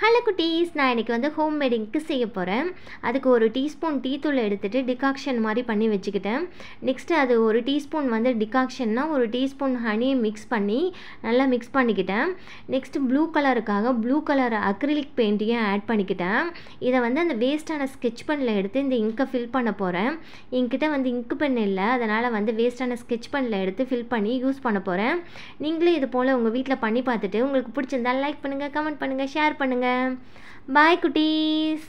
hello குட்டீஸ் நான் இன்றைக்கி வந்து ஹோம் மேடிங்க்கு செய்ய போகிறேன் அதுக்கு ஒரு டீஸ்பூன் டீ தூள் எடுத்துகிட்டு டிகாக்ஷன் மாதிரி பண்ணி வச்சுக்கிட்டேன் நெக்ஸ்ட்டு அது ஒரு டீஸ்பூன் வந்து டிகாக்ஷன்னா ஒரு டீஸ்பூன் ஹனி மிக்ஸ் பண்ணி நல்லா மிக்ஸ் பண்ணிக்கிட்டேன் நெக்ஸ்ட்டு ப்ளூ கலருக்காக ப்ளூ கலர் அக்ரிலிக் பெயிண்ட்டையும் ஆட் பண்ணிக்கிட்டேன் இதை வந்து அந்த வேஸ்ட்டான ஸ்கெட்ச் பெனில் எடுத்து இந்த இங்கை ஃபில் பண்ண போகிறேன் என்கிட்ட வந்து இங்கு பெண் இல்லை அதனால் வந்து வேஸ்ட்டான ஸ்கெட்ச் பெனில் எடுத்து ஃபில் பண்ணி யூஸ் பண்ண போகிறேன் நீங்களே இது போல் உங்கள் வீட்டில் பண்ணி பார்த்துட்டு உங்களுக்கு பிடிச்சிருந்தால் லைக் பண்ணுங்கள் கமெண்ட் பண்ணுங்கள் ஷேர் பண்ணுங்கள் bye cuties